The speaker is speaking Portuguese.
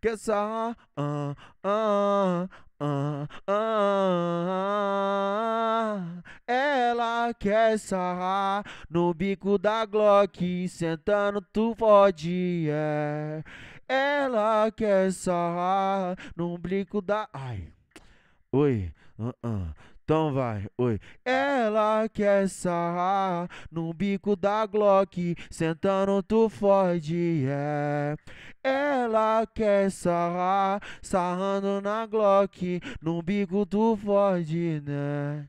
que é só. Ah, ah, ah, ah. Ela quer é sarrar no bico da Glock, sentando tu pode, é. Ela quer é sarrar no bico da. Ai. Oi. Uh -uh. Então vai, oi. Ela quer sarrar no bico da Glock, sentando tu fode, é ela quer sarrar, sarrando na Glock, no bico do Ford, né?